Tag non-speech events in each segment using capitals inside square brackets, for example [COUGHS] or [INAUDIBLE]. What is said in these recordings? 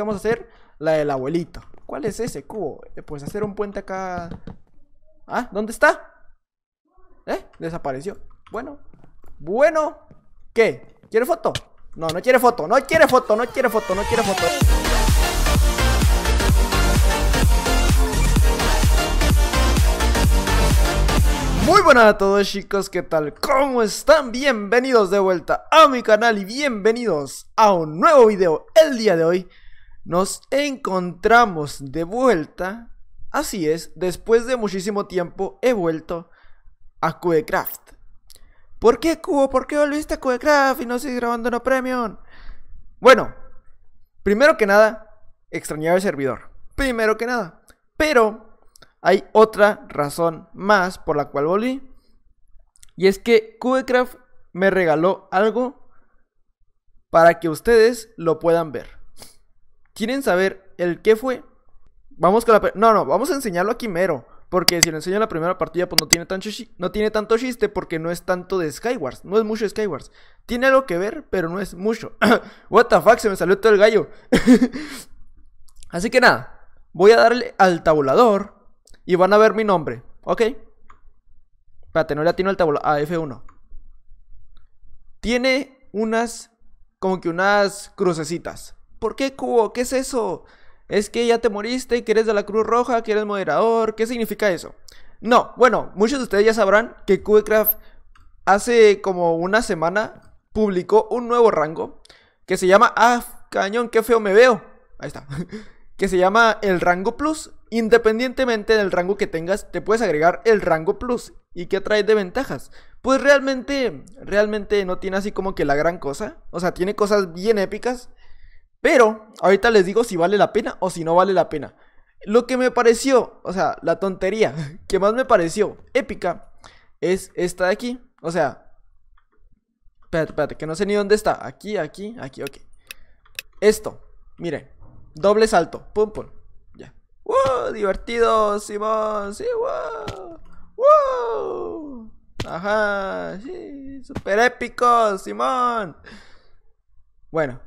vamos a hacer? La del abuelito ¿Cuál es ese cubo? Eh, pues hacer un puente acá. ¿Ah? ¿Dónde está? ¿Eh? Desapareció. Bueno. Bueno. ¿Qué? ¿Quiere foto? No, no quiere foto. No quiere foto. No quiere foto. No quiere foto. Muy buenas a todos chicos, ¿qué tal? ¿Cómo están? Bienvenidos de vuelta a mi canal y bienvenidos a un nuevo video el día de hoy nos encontramos de vuelta. Así es, después de muchísimo tiempo he vuelto a CubeCraft. ¿Por qué, Cubo? ¿Por qué volviste a CubeCraft y no sigues grabando una premium? Bueno, primero que nada, extrañaba el servidor. Primero que nada. Pero hay otra razón más por la cual volví. Y es que Cubecraft me regaló algo para que ustedes lo puedan ver. ¿Quieren saber el qué fue? Vamos con la... No, no, vamos a enseñarlo aquí mero. Porque si lo enseño en la primera partida, pues no tiene, no tiene tanto chiste porque no es tanto de Skywars. No es mucho Skywars. Tiene algo que ver, pero no es mucho. [COUGHS] What the fuck, se me salió todo el gallo. [LAUGHS] Así que nada, voy a darle al tabulador y van a ver mi nombre. ¿Ok? Espérate, no le atino al tabulador. A F1. Tiene unas, como que unas crucecitas. ¿Por qué, Cubo? ¿Qué es eso? ¿Es que ya te moriste y que eres de la Cruz Roja, que eres moderador? ¿Qué significa eso? No, bueno, muchos de ustedes ya sabrán que Cubecraft hace como una semana publicó un nuevo rango que se llama Ah, cañón, qué feo me veo. Ahí está. [LAUGHS] que se llama el rango plus. Independientemente del rango que tengas, te puedes agregar el rango plus. ¿Y qué trae de ventajas? Pues realmente, realmente no tiene así como que la gran cosa. O sea, tiene cosas bien épicas. Pero ahorita les digo si vale la pena o si no vale la pena. Lo que me pareció, o sea, la tontería [LAUGHS] que más me pareció épica es esta de aquí. O sea, espérate, espérate, que no sé ni dónde está. Aquí, aquí, aquí, ok. Esto, miren, doble salto, pum, pum. Ya. ¡Wow! Divertido, Simón, sí, wow. ¡Wow! Ajá, sí, súper épico, Simón. Bueno,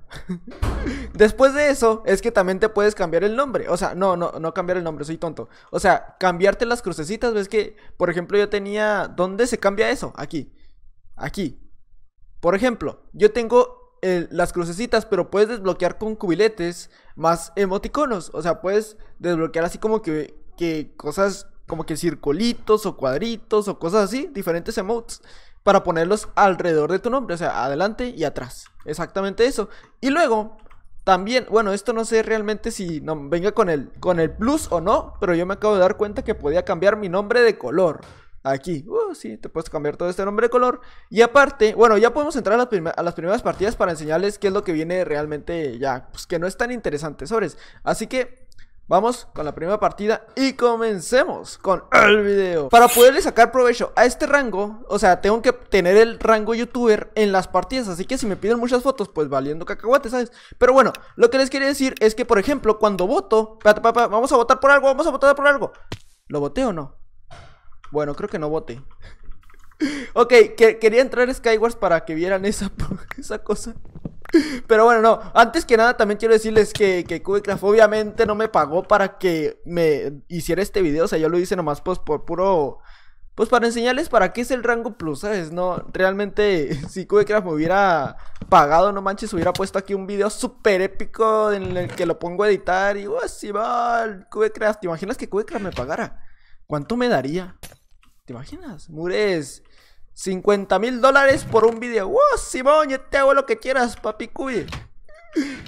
[LAUGHS] después de eso es que también te puedes cambiar el nombre. O sea, no, no, no cambiar el nombre, soy tonto. O sea, cambiarte las crucecitas. Ves que, por ejemplo, yo tenía. ¿Dónde se cambia eso? Aquí. Aquí. Por ejemplo, yo tengo eh, las crucecitas, pero puedes desbloquear con cubiletes más emoticonos. O sea, puedes desbloquear así como que, que cosas como que circulitos o cuadritos o cosas así, diferentes emotes para ponerlos alrededor de tu nombre, o sea, adelante y atrás. Exactamente eso. Y luego, también, bueno, esto no sé realmente si no, venga con el, con el plus o no, pero yo me acabo de dar cuenta que podía cambiar mi nombre de color. Aquí, uh, sí, te puedes cambiar todo este nombre de color. Y aparte, bueno, ya podemos entrar a las, a las primeras partidas para enseñarles qué es lo que viene realmente ya, pues que no es tan interesante, sobres. Así que Vamos con la primera partida y comencemos con el video. Para poderle sacar provecho a este rango, o sea, tengo que tener el rango youtuber en las partidas. Así que si me piden muchas fotos, pues valiendo cacahuate, ¿sabes? Pero bueno, lo que les quería decir es que, por ejemplo, cuando voto... vamos a votar por algo, vamos a votar por algo. ¿Lo voté o no? Bueno, creo que no voté. [LAUGHS] ok, quería entrar Skywars para que vieran esa, [LAUGHS] esa cosa. Pero bueno, no. Antes que nada, también quiero decirles que, que obviamente no me pagó para que me hiciera este video. O sea, yo lo hice nomás pues por puro. Pues para enseñarles para qué es el rango plus, ¿sabes? No, realmente, [LAUGHS] si Cubecraft me hubiera pagado, no manches, hubiera puesto aquí un video súper épico en el que lo pongo a editar y, oh, si va, Cubecraft, ¿te imaginas que Cubecraft me pagara? ¿Cuánto me daría? ¿Te imaginas? Mures 50 mil dólares por un video. ¡Wow, ¡Oh, Simón! Yo te hago lo que quieras, papi cubi.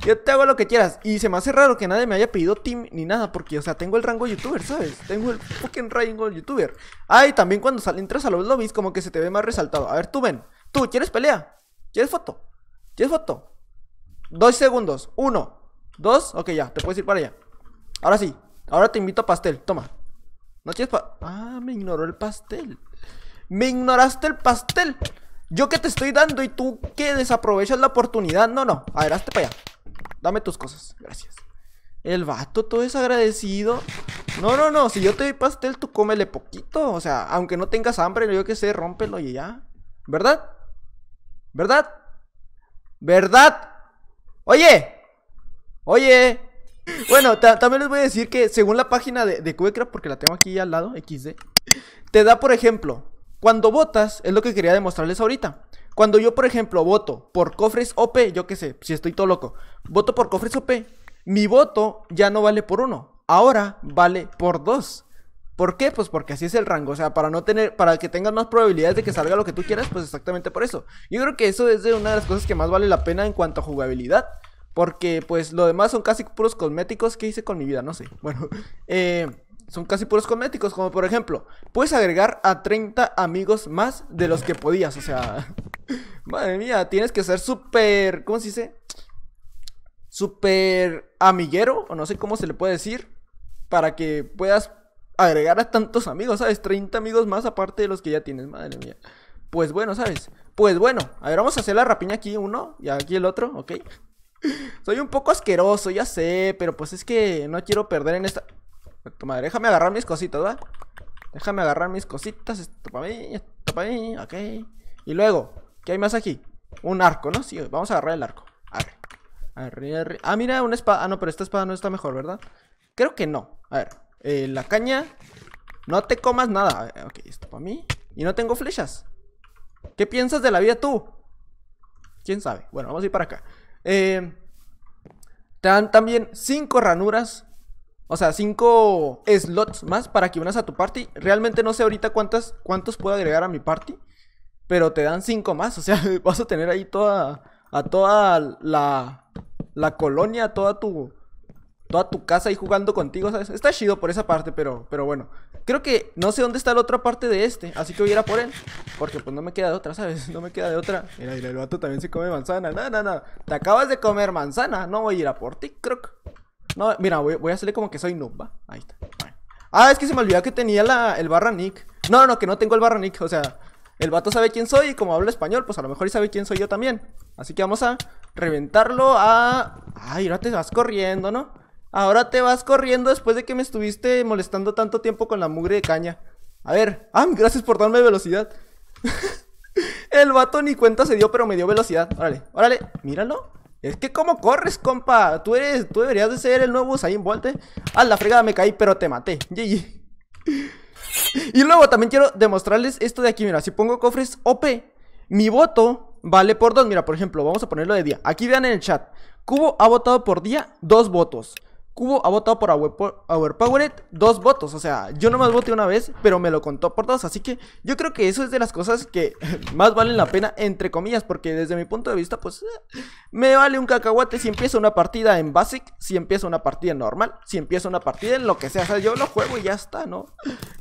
Yo te hago lo que quieras. Y se me hace raro que nadie me haya pedido team ni nada. Porque, o sea, tengo el rango youtuber, ¿sabes? Tengo el fucking rango youtuber. ay ah, también cuando salen entras a los lobbies, como que se te ve más resaltado. A ver, tú ven. Tú, ¿quieres pelea? ¿Quieres foto? ¿Quieres foto? Dos segundos. Uno. Dos. Ok, ya. Te puedes ir para allá. Ahora sí. Ahora te invito a pastel. Toma. ¿No quieres Ah, me ignoró el pastel. Me ignoraste el pastel. Yo que te estoy dando y tú que desaprovechas la oportunidad. No, no. A ver, hazte para allá. Dame tus cosas. Gracias. El vato todo agradecido. No, no, no. Si yo te doy pastel, tú cómele poquito. O sea, aunque no tengas hambre, yo que sé, rómpelo y ya. ¿Verdad? ¿Verdad? ¿Verdad? Oye. Oye. Bueno, también les voy a decir que según la página de, de porque la tengo aquí al lado, XD, te da, por ejemplo, cuando votas, es lo que quería demostrarles ahorita. Cuando yo, por ejemplo, voto por cofres OP, yo qué sé, si estoy todo loco, voto por cofres OP, mi voto ya no vale por uno, ahora vale por dos. ¿Por qué? Pues porque así es el rango. O sea, para no tener, para que tengas más probabilidades de que salga lo que tú quieras, pues exactamente por eso. Yo creo que eso es de una de las cosas que más vale la pena en cuanto a jugabilidad. Porque pues lo demás son casi puros cosméticos. que hice con mi vida? No sé. Bueno. [LAUGHS] Eh, son casi puros cosméticos, como por ejemplo, puedes agregar a 30 amigos más de los que podías, o sea, [LAUGHS] madre mía, tienes que ser súper, ¿cómo se dice? Súper amiguero, o no sé cómo se le puede decir, para que puedas agregar a tantos amigos, ¿sabes? 30 amigos más aparte de los que ya tienes, madre mía. Pues bueno, ¿sabes? Pues bueno, a ver, vamos a hacer la rapiña aquí uno y aquí el otro, ¿ok? [LAUGHS] Soy un poco asqueroso, ya sé, pero pues es que no quiero perder en esta déjame agarrar mis cositas, ¿va? Déjame agarrar mis cositas. Esto para mí, esto para mí, ok. Y luego, ¿qué hay más aquí? Un arco, ¿no? Sí, vamos a agarrar el arco. ver, Arre, Ah, mira, una espada. Ah, no, pero esta espada no está mejor, ¿verdad? Creo que no. A ver, eh, la caña. No te comas nada. ok, esto para mí. Y no tengo flechas. ¿Qué piensas de la vida tú? ¿Quién sabe? Bueno, vamos a ir para acá. Eh, te dan también cinco ranuras o sea, cinco slots más para que unas a tu party. Realmente no sé ahorita cuántas, cuántos puedo agregar a mi party. Pero te dan cinco más. O sea, [LAUGHS] vas a tener ahí toda. A toda la. La colonia, toda tu. Toda tu casa ahí jugando contigo, ¿sabes? Está chido por esa parte, pero, pero bueno. Creo que no sé dónde está la otra parte de este, así que voy a ir a por él. Porque pues no me queda de otra, ¿sabes? [LAUGHS] No me queda de otra. Mira, mira el vato también se come manzana. No, no, no. Te acabas de comer manzana. No voy a ir a por ti, croc. No, mira, voy, a hacerle como que soy noob, Ahí está. Ah, es que se me olvidó que tenía la, el barra nick. No, no, que no tengo el barra nick. O sea, el vato sabe quién soy y como habla español, pues a lo mejor sabe quién soy yo también. Así que vamos a reventarlo a... Ay, ahora te vas corriendo, ¿no? Ahora te vas corriendo después de que me estuviste molestando tanto tiempo con la mugre de caña. A ver. Ah, gracias por darme velocidad. [LAUGHS] el vato ni cuenta se dio, pero me dio velocidad. Órale, órale. Míralo. Es que cómo corres, compa. Tú eres, tú deberías de ser el nuevo Usain Bolt. ¿eh? A la fregada me caí, pero te maté. Y luego también quiero demostrarles esto de aquí, mira, si pongo cofres OP, mi voto vale por dos. Mira, por ejemplo, vamos a ponerlo de día. Aquí vean en el chat, Cubo ha votado por día dos votos. Cubo ha votado por Overpowered dos votos. O sea, yo nomás voté una vez, pero me lo contó por dos. Así que yo creo que eso es de las cosas que [LAUGHS] más valen la pena, entre comillas, porque desde mi punto de vista, pues eh, me vale un cacahuate si empieza una partida en Basic, si empieza una partida en normal, si empieza una partida en lo que sea. O sea, yo lo juego y ya está, ¿no?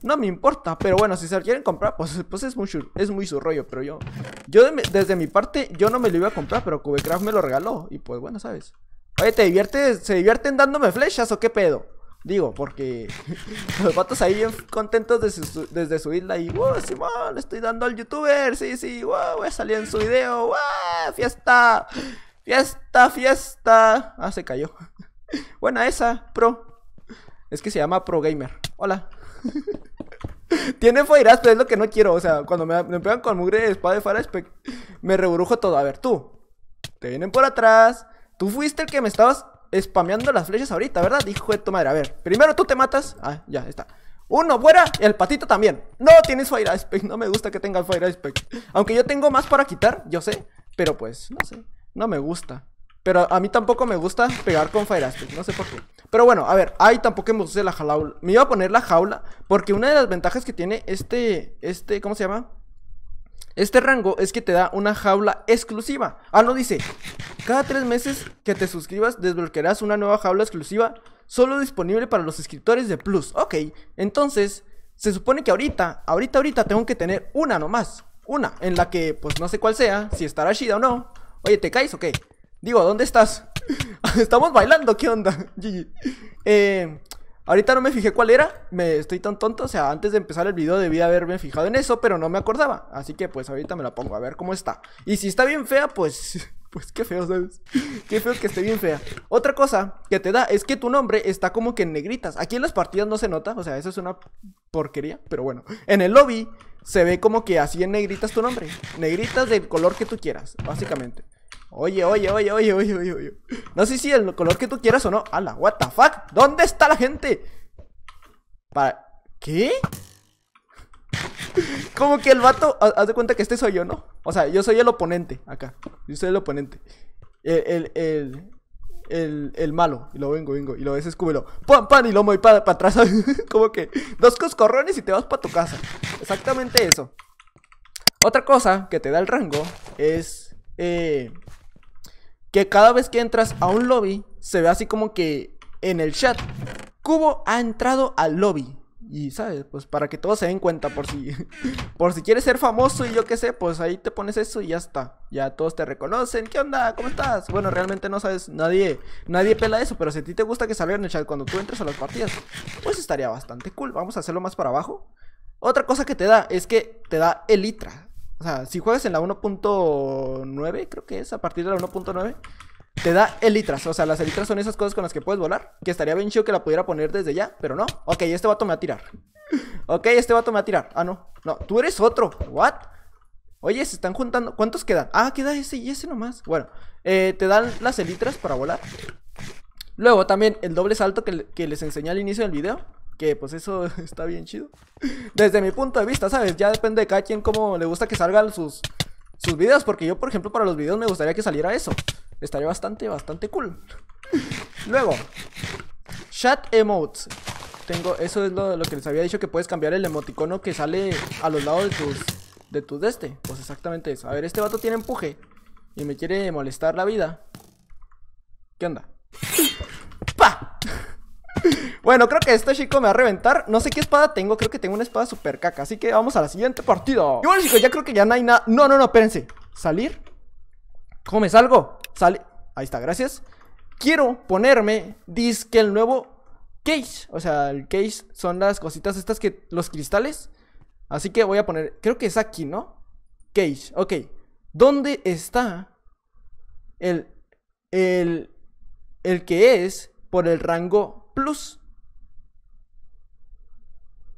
No me importa. Pero bueno, si se quieren comprar, pues, pues es, muy, es muy su rollo. Pero yo, yo desde mi parte, yo no me lo iba a comprar, pero Cubecraft me lo regaló. Y pues bueno, ¿sabes? Oye, ¿te diviertes, ¿se divierten dándome flechas o qué pedo? Digo, porque [LAUGHS] los vatos ahí contentos desde su isla y, wow, Simón, le estoy dando al youtuber, sí, sí, wow, voy a salir en su video, wow, fiesta, fiesta, fiesta. Ah, se cayó. [LAUGHS] Buena esa, pro. Es que se llama Pro Gamer. Hola. [LAUGHS] Tiene Fire pero es lo que no quiero. O sea, cuando me, pegan con mugre de espada de me rebrujo todo. A ver, tú. Te vienen por atrás. Tú fuiste el que me estabas spameando las flechas ahorita, ¿verdad? Dijo de tu madre, a ver Primero tú te matas Ah, ya, está uno fuera y el patito también No tienes Fire Aspect, no me gusta que tengas Fire Aspect Aunque yo tengo más para quitar, yo sé Pero pues, no sé, no me gusta Pero a mí tampoco me gusta pegar con Fire Aspect, no sé por qué Pero bueno, a ver, ahí tampoco me usado la jaula Me iba a poner la jaula Porque una de las ventajas que tiene este, este, ¿cómo se llama? Este rango es que te da una jaula exclusiva. Ah, no dice. Cada tres meses que te suscribas desbloquearás una nueva jaula exclusiva solo disponible para los suscriptores de Plus. Ok, entonces se supone que ahorita, ahorita, ahorita tengo que tener una nomás. Una en la que pues no sé cuál sea, si estará chida o no. Oye, ¿te caes o qué? Digo, ¿dónde estás? [LAUGHS] Estamos bailando, ¿qué onda? [LAUGHS] Eh, Ahorita no me fijé cuál era, me estoy tan tonto, o sea, antes de empezar el video debía haberme fijado en eso, pero no me acordaba. Así que pues ahorita me la pongo a ver cómo está. Y si está bien fea, pues [LAUGHS] pues qué feo, ¿sabes? Qué feo que esté bien fea. Otra cosa que te da es que tu nombre está como que en negritas. Aquí en las partidas no se nota, o sea, eso es una porquería, pero bueno. En el lobby se ve como que así en negritas tu nombre. Negritas del color que tú quieras, básicamente. Oye, oye, oye, oye, oye, oye, oye. No sé si el color que tú quieras o no. ¡Hala! what the fuck. ¿Dónde está la gente? Para. ¿Qué? [LAUGHS] Como que el vato. Haz de cuenta que este soy yo, ¿no? O sea, yo soy el oponente acá. Yo soy el oponente. El, el, el, el, malo. Y lo vengo, vengo. Y lo ves, escúbelo. ¡Pam, pam! Y lo voy para atrás. [LAUGHS] Como que dos coscorrones y te vas para tu casa. Exactamente eso. Otra cosa que te da el rango es eh, que cada vez que entras a un lobby, se ve así como que en el chat, Cubo ha entrado al lobby. Y sabes, pues para que todos se den cuenta, por si, [LAUGHS] por si quieres ser famoso y yo qué sé, pues ahí te pones eso y ya está. Ya todos te reconocen. ¿Qué onda? ¿Cómo estás? Bueno, realmente no sabes, nadie, nadie pela eso, pero si a ti te gusta que salga en el chat cuando tú entres a las partidas, pues estaría bastante cool. Vamos a hacerlo más para abajo. Otra cosa que te da es que te da elitra. O sea, si juegas en la 1.9, creo que es a partir de la 1.9, te da elitras. O sea, las elitras son esas cosas con las que puedes volar. Que estaría bien chido que la pudiera poner desde ya, pero no. Ok, este vato me va a tirar. Ok, este vato me va a tirar. Ah, no. No, tú eres otro. ¿What? Oye, se están juntando. ¿Cuántos quedan? Ah, queda ese y ese nomás. Bueno, eh, te dan las elitras para volar. Luego también el doble salto que, que les enseñé al inicio del video que pues eso [LAUGHS] está bien chido. Desde mi punto de vista, ¿sabes? Ya depende de cada quien cómo le gusta que salgan sus, sus videos, porque yo, por ejemplo, para los videos me gustaría que saliera eso. Estaría bastante, bastante cool. Luego, chat emotes. Tengo, eso es lo, lo que les había dicho, que puedes cambiar el emoticono que sale a los lados de tus, de tus de este. Pues exactamente eso. A ver, este vato tiene empuje y me quiere molestar la vida. ¿Qué onda? Bueno, creo que este chico me va a reventar. No sé qué espada tengo. Creo que tengo una espada super caca. Así que vamos a la siguiente partida. Y bueno, chicos, ya creo que ya no hay nada. No, no, no, espérense. ¿Salir? ¿Cómo me salgo? Sale. Ahí está, gracias. Quiero ponerme, que el nuevo cage. O sea, el cage son las cositas estas que... Los cristales. Así que voy a poner... Creo que es aquí, ¿no? Cage, ok. ¿Dónde está el... El... El que es por el rango plus?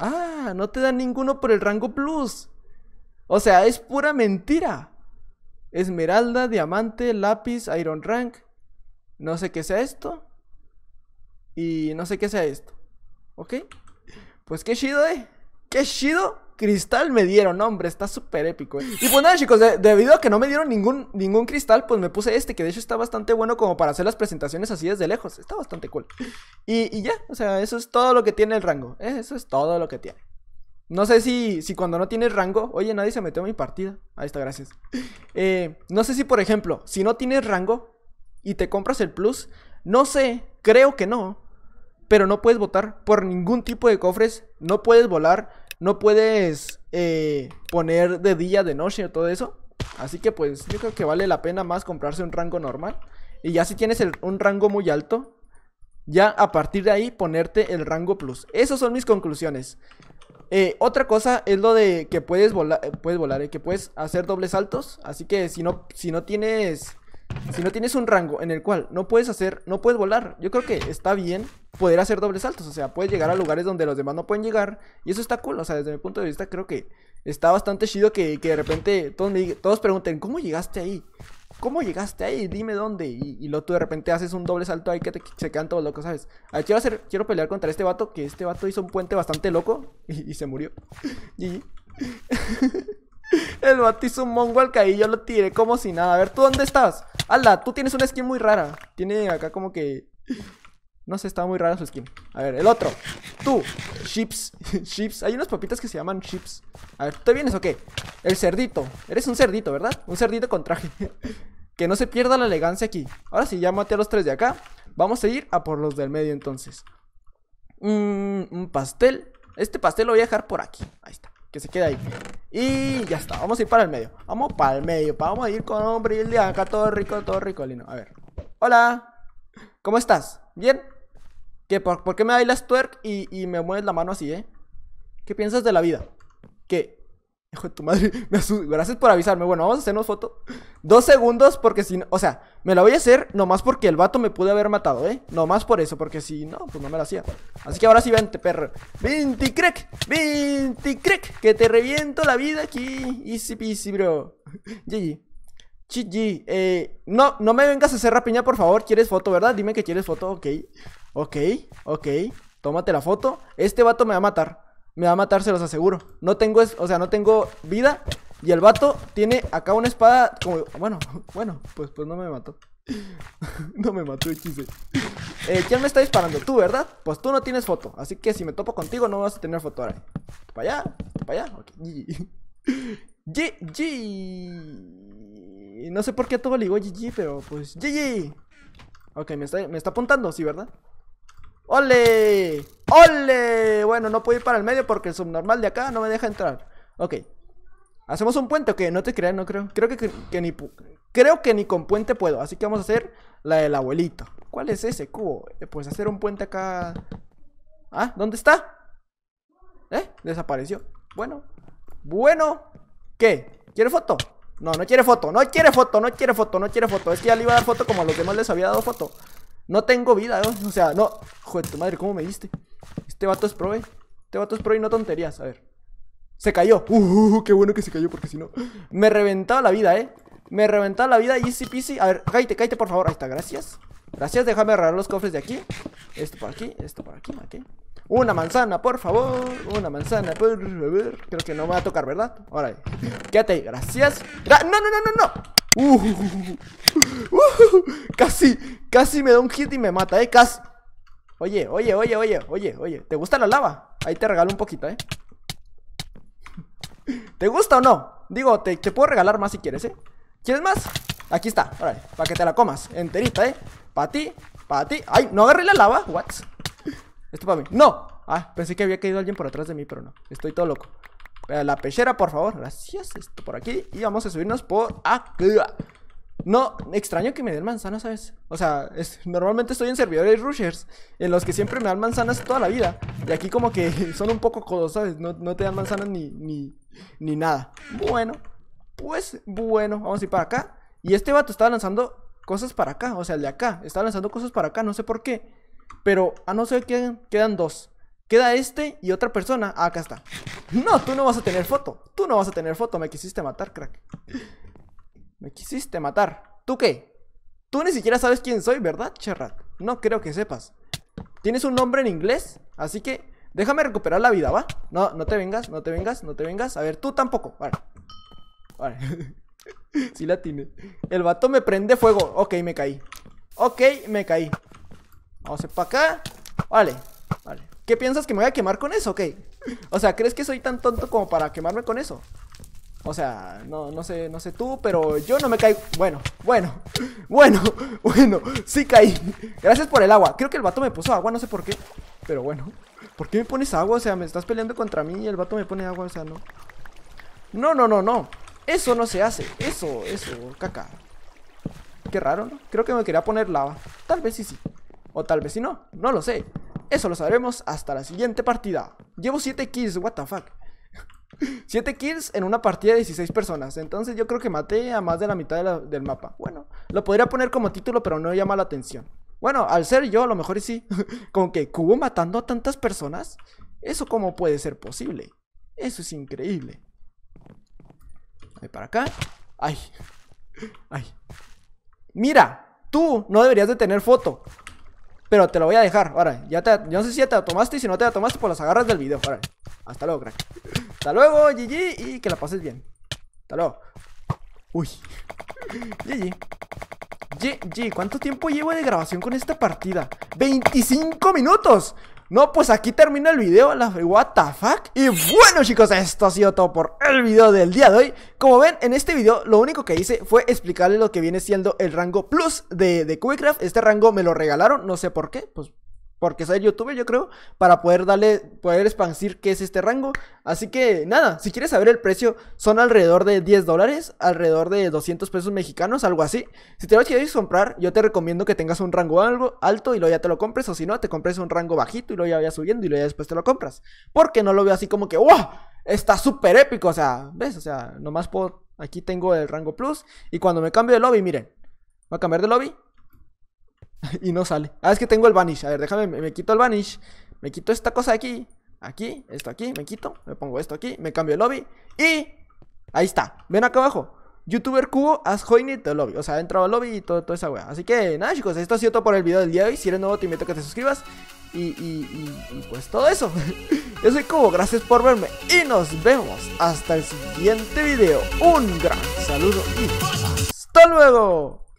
Ah, no te dan ninguno por el rango plus. O sea, es pura mentira. Esmeralda, diamante, lápiz, iron rank. No sé qué sea esto. Y no sé qué sea esto. ¿Ok? Pues qué chido, ¿eh? ¡Qué chido! cristal me dieron, hombre, está súper épico. Y pues nada, chicos, debido a que no me dieron ningún, ningún cristal, pues me puse este, que de hecho está bastante bueno como para hacer las presentaciones así desde lejos. Está bastante cool. Y, ya, o sea, eso es todo lo que tiene el rango. Eso es todo lo que tiene. No sé si, si cuando no tienes rango, oye, nadie se metió a mi partida. Ahí está, gracias. Eh, no sé si, por ejemplo, si no tienes rango y te compras el plus, no sé, creo que no, pero no puedes votar por ningún tipo de cofres, no puedes volar, no puedes eh, poner de día, de noche, todo eso. Así que pues yo creo que vale la pena más comprarse un rango normal. Y ya si tienes un rango muy alto, ya a partir de ahí ponerte el rango plus. Esas son mis conclusiones. Eh, otra cosa es lo de que puedes volar, puedes volar, eh, que puedes hacer dobles saltos. Así que si no, si no tienes si no tienes un rango en el cual no puedes hacer, no puedes volar, yo creo que está bien poder hacer dobles saltos, o sea, puedes llegar a lugares donde los demás no pueden llegar y eso está cool, o sea, desde mi punto de vista creo que está bastante chido que, de repente todos, me, todos pregunten, ¿cómo llegaste ahí? ¿Cómo llegaste ahí? Dime dónde. Y, luego tú de repente haces un doble salto ahí que, te, se quedan todos locos, ¿sabes? A ver, quiero, hacer, quiero pelear contra este vato, que este vato hizo un puente bastante loco [LAUGHS] y, se murió. GG. [LAUGHS] [LAUGHS] El vato hizo mongo al caí, yo lo tiré como si nada. A ver, ¿tú dónde estás? Alda, tú tienes una skin muy rara. Tiene acá como que. No sé, está muy rara su skin. A ver, el otro. Tú, chips. [LAUGHS] chips. Hay unas papitas que se llaman chips. A ver, ¿tú te vienes o qué? El cerdito. Eres un cerdito, ¿verdad? Un cerdito con traje. [LAUGHS] que no se pierda la elegancia aquí. Ahora sí, ya maté a los tres de acá. Vamos a ir a por los del medio entonces. Mm, un pastel. Este pastel lo voy a dejar por aquí. Ahí está que se queda ahí. Y ya está, vamos a ir para el medio. Vamos para el medio, vamos a ir con hombre y de acá, todo rico, todo rico, Lino. A ver. Hola, ¿cómo estás? ¿Bien? ¿Qué, por, qué me bailas twerk y, y me mueves la mano así, eh? ¿Qué piensas de la vida? ¿Qué? Hijo de tu madre, [LAUGHS] me Gracias por avisarme. Bueno, vamos a hacernos foto. Dos segundos, porque si no. O sea, me la voy a hacer nomás porque el vato me pudo haber matado, ¿eh? Nomás por eso, porque si no, pues no me la hacía. Así que ahora sí, vente, perro. ¡Vinticrec! crack. ¡Vinti crack. Que te reviento la vida aquí. Easy peasy, bro. GG. [LAUGHS] GG. Eh, no, no me vengas a hacer rapiña, por favor. ¿Quieres foto, verdad? Dime que quieres foto. Ok. Ok. Ok. Tómate la foto. Este vato me va a matar me va a matar, se los aseguro. No tengo, es, o sea, no tengo vida. Y el vato tiene acá una espada como... Bueno, [LAUGHS] bueno, pues, pues no me mató. [LAUGHS] no me mató, chiste. Eh, ¿Quién me está disparando? Tú, ¿verdad? Pues tú no tienes foto. Así que si me topo contigo, no vas a tener foto ahora. ¿Para allá? ¿Para allá? GG. [LAUGHS] No sé por qué todo ligó GG, pero pues GG. Ok, me está, me está apuntando, sí, ¿verdad? ¡Ole! ¡Ole! Bueno, no puedo ir para el medio porque el subnormal de acá no me deja entrar. Ok. ¿Hacemos un puente o qué? No te crean, no creo. Creo que, ni creo que ni con puente puedo. Así que vamos a hacer la del abuelito. ¿Cuál es ese cubo? Eh, pues hacer un puente acá. ¿Ah? ¿Dónde está? ¿Eh? Desapareció. Bueno. Bueno. ¿Qué? ¿Quiere foto? No, no quiere foto, no quiere foto, no quiere foto, no quiere foto. Es que ya le iba a dar foto como a los demás les había dado foto. No tengo vida, o sea, no. Joder, tu madre, ¿cómo me diste? Este vato es pro, ¿eh? Este vato es pro y no tonterías, a ver. Se cayó. Uh, uh, uh, qué bueno que se cayó porque si no. Me reventaba la vida, ¿eh? Me reventaba la vida, easy peasy. A ver, cállate, cállate, por favor. Ahí está, gracias. Gracias, déjame agarrar los cofres de aquí. Esto por aquí, esto por aquí, aquí. Una manzana, por favor. Una manzana, por favor. Creo que no me va a tocar, ¿verdad? Ahora, quédate ahí. Gracias. no, no, no, no, no. Uh, [LAUGHS] casi, casi me da un hit y me mata, ¿eh? Casi. Oye, oye, oye, oye, oye, oye. ¿Te gusta la lava? Ahí te regalo un poquito, ¿eh? ¿Te gusta o no? Digo, te, te puedo regalar más si quieres, ¿eh? ¿Quieres más? Aquí está, órale, para que te la comas enterita, ¿eh? Para ti, para ti. ¡Ay! No agarré la lava, what? Esto para mí. ¡No! Ah, pensé que había caído alguien por atrás de mí, pero no. Estoy todo loco. Eh, la pechera, por favor. Gracias. Esto por aquí. Y vamos a subirnos por acá. No, extraño que me den manzanas, ¿sabes? O sea, normalmente estoy en servidores rushers, en los que siempre me dan manzanas toda la vida. Y aquí como que [LAUGHS] son un poco codos, ¿sabes? No, no te dan manzanas ni, ni, ni, nada. Bueno, pues bueno, vamos a ir para acá. Y este vato está lanzando cosas para acá, o sea, el de acá. está lanzando cosas para acá, no sé por qué. Pero, a no ser que quedan dos. Queda este y otra persona. Ah, acá está. No, tú no vas a tener foto. Tú no vas a tener foto. Me quisiste matar, crack. Me quisiste matar. ¿Tú qué? Tú ni siquiera sabes quién soy, ¿verdad, Cherrat? No creo que sepas. Tienes un nombre en inglés, así que déjame recuperar la vida, ¿va? No, no te vengas, no te vengas, no te vengas. A ver, tú tampoco. Vale. Vale. [LAUGHS] la tiene. El vato me prende fuego. Ok, me caí. Ok, me caí. Vamos a ir para acá. Vale, vale. ¿Qué piensas que me voy a quemar con eso? Ok. O sea, ¿crees que soy tan tonto como para quemarme con eso? O sea, no, no sé, no sé tú, pero yo no me caí Bueno, bueno, bueno, [LAUGHS] bueno, sí caí. Gracias por el agua. Creo que el vato me puso agua, no sé por qué. Pero bueno, ¿por qué me pones agua? O sea, me estás peleando contra mí y el vato me pone agua, o sea, no. No, no, no, no. Eso no se hace. Eso, eso, caca. Qué raro, ¿no? Creo que me quería poner lava. Tal vez sí, sí. O tal vez si no, no lo sé. Eso lo sabremos hasta la siguiente partida. Llevo 7 kills, what the fuck. 7 [LAUGHS] kills en una partida de 16 personas. Entonces yo creo que maté a más de la mitad del mapa. Bueno, lo podría poner como título, pero no llama la atención. Bueno, al ser yo, a lo mejor sí. [LAUGHS] con que Cubo matando a tantas personas. ¿Eso cómo puede ser posible? Eso es increíble. Ahí para acá. Ay. [LAUGHS] Ay. Mira, tú no deberías de tener foto. Pero te lo voy a dejar, ahora. Ya te, yo no sé si ya te la tomaste y si no te la tomaste, por pues las agarras del video, ahora. Hasta luego, crack. Hasta luego, GG, y que la pases bien. Hasta luego. Uy. GG. [LAUGHS] GG, ¿cuánto tiempo llevo de grabación con esta partida? ¡25 minutos! No, pues aquí termina el video, la what the fuck. Y bueno chicos, esto ha sido todo por el video del día de hoy. Como ven, en este video lo único que hice fue explicarles lo que viene siendo el rango plus de, de Este rango me lo regalaron, no sé por qué, pues porque soy youtuber, yo creo, para poder darle, poder expandir qué es este rango. Así que nada, si quieres saber el precio, son alrededor de 10 dólares, alrededor de 200 pesos mexicanos, algo así. Si te lo quieres comprar, yo te recomiendo que tengas un rango algo alto y luego ya te lo compres, o si no, te compres un rango bajito y luego ya vayas subiendo y luego ya después te lo compras. Porque no lo veo así como que, ¡wow! Está súper épico, o sea, ¿ves? O sea, nomás puedo aquí tengo el rango plus y cuando me cambio de lobby, miren, voy a cambiar de lobby, [LAUGHS] y no sale. Ah, es que tengo el vanish. A ver, déjame, me, quito el vanish. Me quito esta cosa aquí. Aquí, esto aquí, me quito. Me pongo esto aquí, me cambio el lobby. Y ahí está. Ven acá abajo. Youtuber Cubo has joined the lobby. O sea, ha entrado al lobby y todo, toda esa wea. Así que nada, chicos, esto ha sido todo por el video del día de hoy. Si eres nuevo, te invito a que te suscribas. Y, y pues todo eso. [LAUGHS] Yo soy Cubo, gracias por verme. Y nos vemos hasta el siguiente video. Un gran saludo y hasta luego.